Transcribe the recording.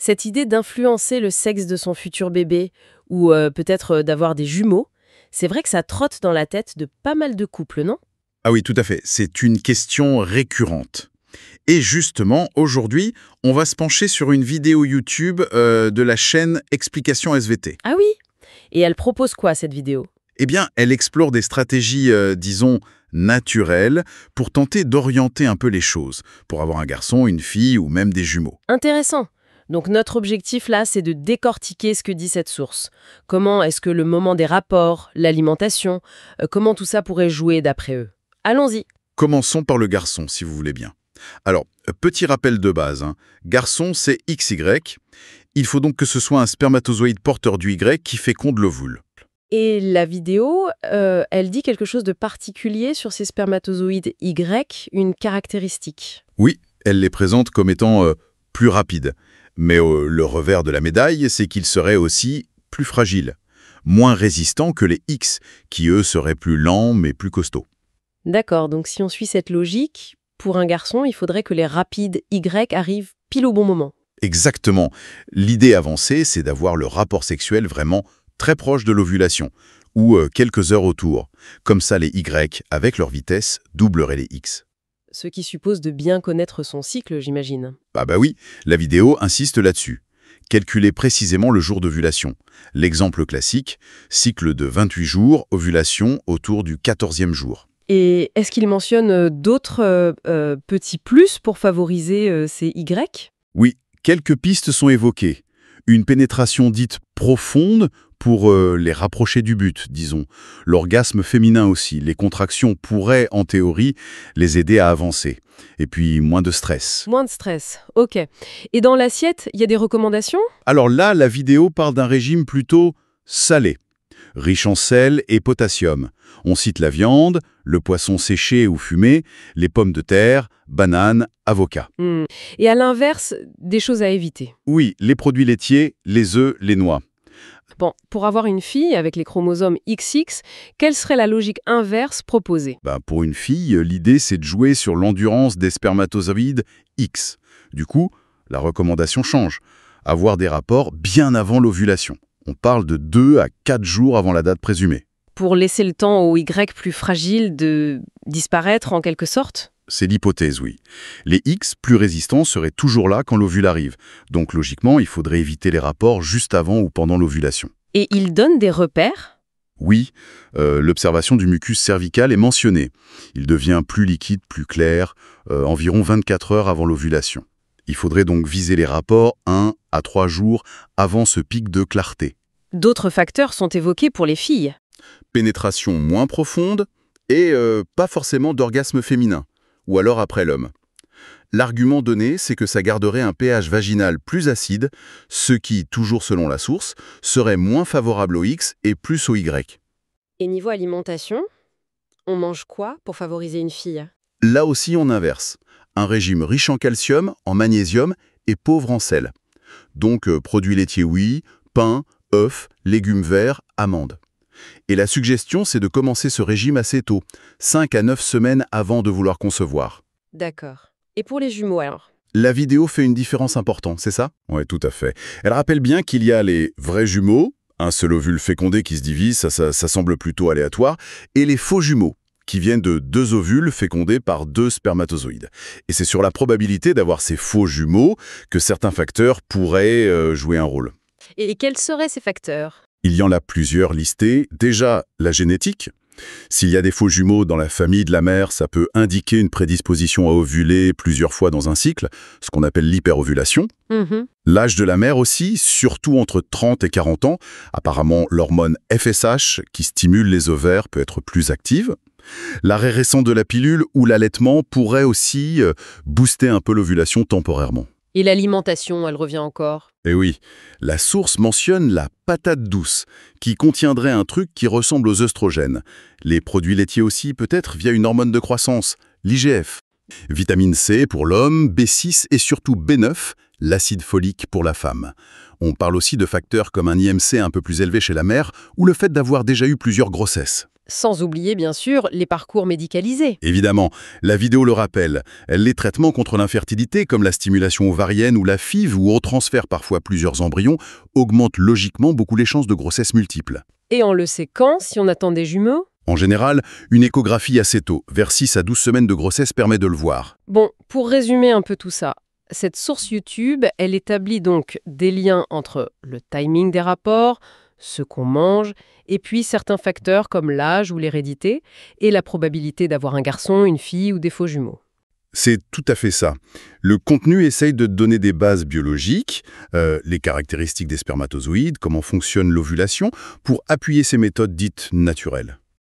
Cette idée d'influencer le sexe de son futur bébé, ou euh, peut-être euh, d'avoir des jumeaux, c'est vrai que ça trotte dans la tête de pas mal de couples, non Ah oui, tout à fait. C'est une question récurrente. Et justement, aujourd'hui, on va se pencher sur une vidéo YouTube euh, de la chaîne Explication SVT. Ah oui Et elle propose quoi, cette vidéo Eh bien, elle explore des stratégies, disons, naturelles pour tenter d'orienter un peu les choses, pour avoir un garçon, une fille ou même des jumeaux. Intéressant donc notre objectif là, c'est de décortiquer ce que dit cette source. Comment est-ce que le moment des rapports, l'alimentation, euh, comment tout ça pourrait jouer d'après eux Allons-y. Commençons par le garçon, si vous voulez bien. Alors, euh, petit rappel de base. Hein. Garçon, c'est XY. Il faut donc que ce soit un spermatozoïde porteur du Y qui féconde l'ovule. Et la vidéo, euh, elle dit quelque chose de particulier sur ces spermatozoïdes Y, une caractéristique. Oui, elle les présente comme étant plus rapides. Mais euh, le revers de la médaille, c'est qu'ils seraient aussi plus fragiles, moins résistants que les X, qui eux seraient plus lents mais plus costauds. D'accord, donc si on suit cette logique, pour un garçon, il faudrait que les rapides Y arrivent pile au bon moment. Exactement. L'idée avancée, c'est d'avoir le rapport sexuel vraiment très proche de l'ovulation, ou euh, quelques heures autour. Comme ça, les Y, avec leur vitesse, doubleraient les X. Ce qui suppose de bien connaître son cycle, j'imagine. Bah bah oui, la vidéo insiste là-dessus. Calculer précisément le jour d'ovulation. L'exemple classique, cycle de 28 jours, ovulation autour du 14e jour. Et est-ce qu'il mentionne euh, d'autres euh, euh, petits plus pour favoriser ces Y Oui, quelques pistes sont évoquées. Une pénétration dite profonde pour euh, les rapprocher du but, disons. L'orgasme féminin aussi, les contractions pourraient, en théorie, les aider à avancer. Et puis, moins de stress. Moins de stress, ok. Et dans l'assiette, il y a des recommandations Alors là, la vidéo parle d'un régime plutôt salé, riche en sel et potassium. On cite la viande, le poisson séché ou fumé, les pommes de terre, bananes, avocats. Hmm. Et à l'inverse, des choses à éviter. Oui, les produits laitiers, les œufs, les noix. Bon, pour avoir une fille avec les chromosomes XX, quelle serait la logique inverse proposée bah, Pour une fille, l'idée c'est de jouer sur l'endurance des spermatozoïdes X. Du coup, la recommandation change. Avoir des rapports bien avant l'ovulation. On parle de 2 à 4 jours avant la date présumée. Pour laisser le temps au Y plus fragile de disparaître en quelque sorte c'est l'hypothèse, oui. Les X plus résistants seraient toujours là quand l'ovule arrive, donc logiquement, il faudrait éviter les rapports juste avant ou pendant l'ovulation. Et ils donnent des repères Oui, euh, l'observation du mucus cervical est mentionnée. Il devient plus liquide, plus clair, euh, environ 24 heures avant l'ovulation. Il faudrait donc viser les rapports 1 à 3 jours avant ce pic de clarté. D'autres facteurs sont évoqués pour les filles. Pénétration moins profonde et euh, pas forcément d'orgasme féminin ou alors après l'homme. L'argument donné, c'est que ça garderait un pH vaginal plus acide, ce qui, toujours selon la source, serait moins favorable au X et plus au Y. Et niveau alimentation, on mange quoi pour favoriser une fille Là aussi, on inverse. Un régime riche en calcium, en magnésium et pauvre en sel. Donc, euh, produits laitiers, oui, pain, œufs, légumes verts, amandes. Et la suggestion, c'est de commencer ce régime assez tôt, 5 à 9 semaines avant de vouloir concevoir. D'accord. Et pour les jumeaux alors La vidéo fait une différence importante, c'est ça Oui, tout à fait. Elle rappelle bien qu'il y a les vrais jumeaux, un seul ovule fécondé qui se divise, ça, semble plutôt aléatoire, et les faux jumeaux qui viennent de deux ovules fécondés par deux spermatozoïdes. Et c'est sur la probabilité d'avoir ces faux jumeaux que certains facteurs pourraient euh, jouer un rôle. Et quels seraient ces facteurs il y en a plusieurs listées. Déjà, la génétique. S'il y a des faux jumeaux dans la famille de la mère, ça peut indiquer une prédisposition à ovuler plusieurs fois dans un cycle, ce qu'on appelle l'hyperovulation. Mm-hmm. L'âge de la mère aussi, surtout entre 30 et 40 ans. Apparemment, l'hormone FSH, qui stimule les ovaires, peut être plus active. L'arrêt récent de la pilule ou l'allaitement pourrait aussi euh, booster un peu l'ovulation temporairement. Et l'alimentation, elle revient encore Eh oui, la source mentionne la patate douce, qui contiendrait un truc qui ressemble aux œstrogènes. Les produits laitiers aussi, peut-être via une hormone de croissance, l'IGF. Vitamine C pour l'homme, B6 et surtout B9, l'acide folique pour la femme. On parle aussi de facteurs comme un IMC un peu plus élevé chez la mère ou le fait d'avoir déjà eu plusieurs grossesses. Sans oublier, bien sûr, les parcours médicalisés. Évidemment, la vidéo le rappelle. Les traitements contre l'infertilité, comme la stimulation ovarienne ou la FIV, ou au transfert parfois plusieurs embryons, augmentent logiquement beaucoup les chances de grossesse multiple. Et on le sait quand, si on attend des jumeaux en général, une échographie assez tôt, vers 6 à 12 semaines de grossesse, permet de le voir. Bon, pour résumer un peu tout ça, cette source YouTube, elle établit donc des liens entre le timing des rapports, ce qu'on mange, et puis certains facteurs comme l'âge ou l'hérédité, et la probabilité d'avoir un garçon, une fille ou des faux jumeaux. C'est tout à fait ça. Le contenu essaye de donner des bases biologiques, euh, les caractéristiques des spermatozoïdes, comment fonctionne l'ovulation, pour appuyer ces méthodes dites naturelles.